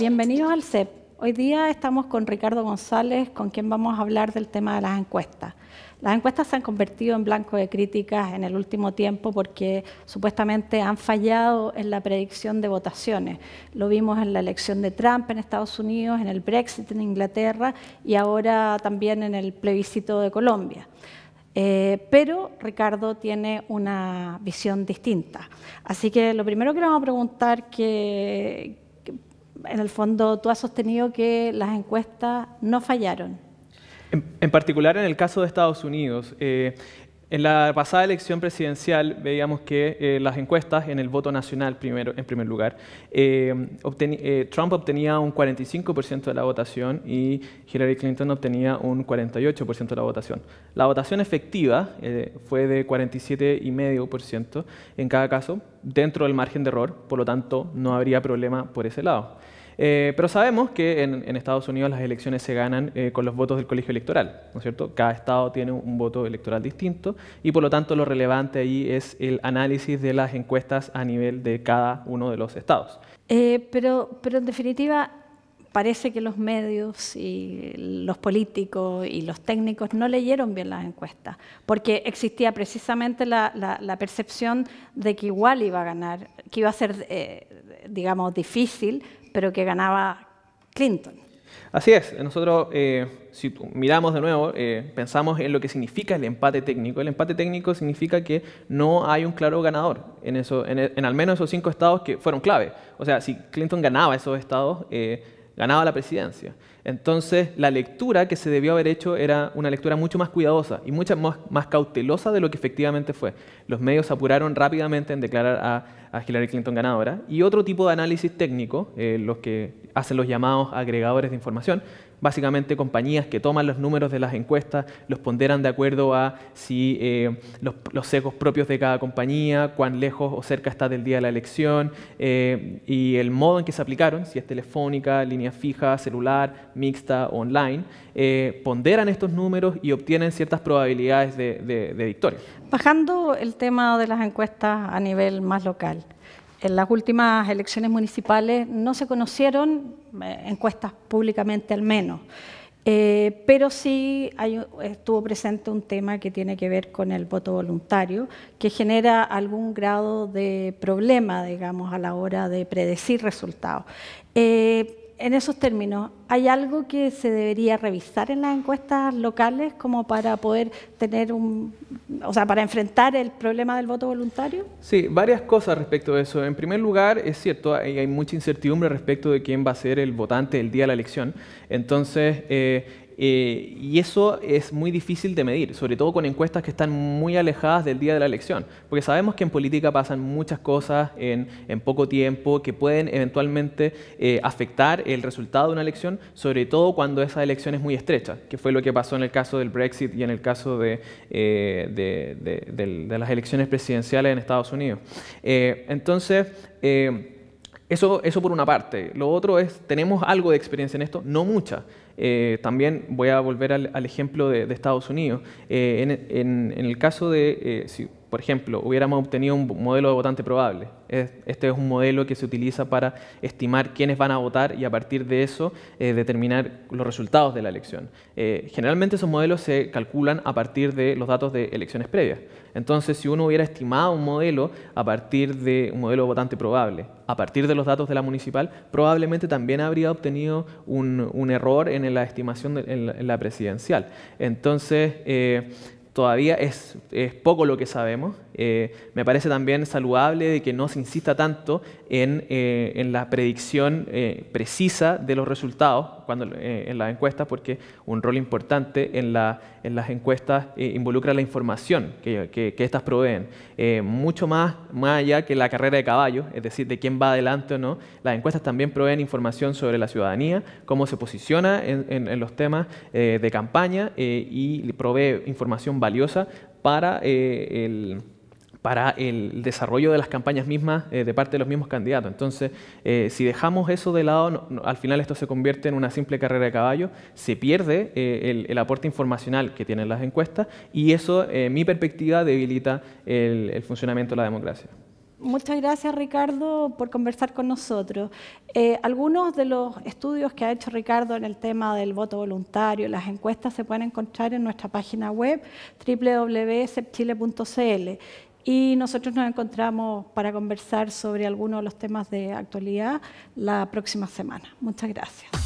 Bienvenidos al CEP. Hoy día estamos con Ricardo González, con quien vamos a hablar del tema de las encuestas. Las encuestas se han convertido en blanco de críticas en el último tiempo porque supuestamente han fallado en la predicción de votaciones. Lo vimos en la elección de Trump en Estados Unidos, en el Brexit en Inglaterra y ahora también en el plebiscito de Colombia. Eh, pero Ricardo tiene una visión distinta. Así que lo primero que le vamos a preguntar que, en el fondo tú has sostenido que las encuestas no fallaron. En, particular en el caso de Estados Unidos, eh, en la pasada elección presidencial veíamos que eh, las encuestas en el voto nacional, primero, en primer lugar, eh, eh, Trump obtenía un 45% de la votación y Hillary Clinton obtenía un 48% de la votación. La votación efectiva fue de 47,5% en cada caso, dentro del margen de error, por lo tanto no habría problema por ese lado. Eh, pero sabemos que en, Estados Unidos las elecciones se ganan eh, con los votos del colegio electoral, ¿no es cierto? Cada estado tiene un, voto electoral distinto y por lo tanto lo relevante ahí es el análisis de las encuestas a nivel de cada uno de los estados. Eh, pero, en definitiva, parece que los medios y los políticos y los técnicos no leyeron bien las encuestas, porque existía precisamente la, percepción de que igual iba a ganar, que iba a ser, digamos, difícil, pero que ganaba Clinton. Así es, nosotros eh, si miramos de nuevo, eh, pensamos en lo que significa el empate técnico. El empate técnico significa que no hay un claro ganador en, eso, en, al menos esos cinco estados que fueron clave. O sea, si Clinton ganaba esos estados, eh, ganaba la presidencia. Entonces, la lectura que se debió haber hecho era una lectura mucho más cuidadosa y mucho más, cautelosa de lo que efectivamente fue. Los medios apuraron rápidamente en declarar a, Hillary Clinton ganadora y otro tipo de análisis técnico, eh, los que hacen los llamados agregadores de información, básicamente compañías que toman los números de las encuestas, los ponderan de acuerdo a si eh, los, los, propios de cada compañía, cuán lejos o cerca está del día de la elección eh, y el modo en que se aplicaron, si es telefónica, línea fija, celular, mixta, online, eh, ponderan estos números y obtienen ciertas probabilidades de victoria. Bajando el tema de las encuestas a nivel más local en las últimas elecciones municipales no se conocieron eh, encuestas públicamente al menos, eh, pero sí estuvo presente un tema que tiene que ver con el voto voluntario, que genera algún grado de problema, digamos, a la hora de predecir resultados. Eh, en esos términos, ¿hay algo que se debería revisar en las encuestas locales como para poder tener un, o sea, para enfrentar el problema del voto voluntario? Sí, varias cosas respecto a eso. En primer lugar, es cierto, hay, hay mucha incertidumbre respecto de quién va a ser el votante el día de la elección. Entonces, eh, eh, y eso es muy difícil de medir, sobre todo con encuestas que están muy alejadas del día de la elección, porque sabemos que en política pasan muchas cosas en, poco tiempo que pueden eventualmente eh, afectar el resultado de una elección, sobre todo cuando esa elección es muy estrecha, que fue lo que pasó en el caso del Brexit y en el caso de, eh, de las elecciones presidenciales en Estados Unidos. entonces, eso, eso por una parte. Lo otro es, tenemos algo de experiencia en esto, no mucha. Eh, también voy a volver al, ejemplo de, Estados Unidos. Eh, en, en, el caso de, eh, si por ejemplo, hubiéramos obtenido un modelo de votante probable. Este es un modelo que se utiliza para estimar quiénes van a votar y a partir de eso eh, determinar los resultados de la elección. Eh, generalmente esos modelos se calculan a partir de los datos de elecciones previas. Entonces, si uno hubiera estimado un modelo a partir de un modelo de votante probable, a partir de los datos de la municipal, probablemente también habría obtenido un, error en la estimación de en la, presidencial. Entonces, eh, todavía es, poco lo que sabemos. Eh, me parece también saludable de que no se insista tanto en, eh, la predicción eh, precisa de los resultados cuando, en las encuestas, porque un rol importante en, la, en las encuestas involucra la información que, que, estas proveen. mucho más, más allá que la carrera de caballo, es decir, de quién va adelante o no, las encuestas también proveen información sobre la ciudadanía, cómo se posiciona en, en los temas de campaña y provee información valiosa valiosa para eh, el para el desarrollo de las campañas mismas eh, de parte de los mismos candidatos. Entonces, eh, si dejamos eso de lado, al final esto se convierte en una simple carrera de caballo, se pierde el, aporte informacional que tienen las encuestas y eso, en mi perspectiva, debilita el funcionamiento de la democracia. Muchas gracias, Ricardo, por conversar con nosotros. Eh, algunos de los estudios que ha hecho Ricardo en el tema del voto voluntario, las encuestas, se pueden encontrar en nuestra página web www.septile.cl y nosotros nos encontramos para conversar sobre algunos de los temas de actualidad la próxima semana. Muchas gracias.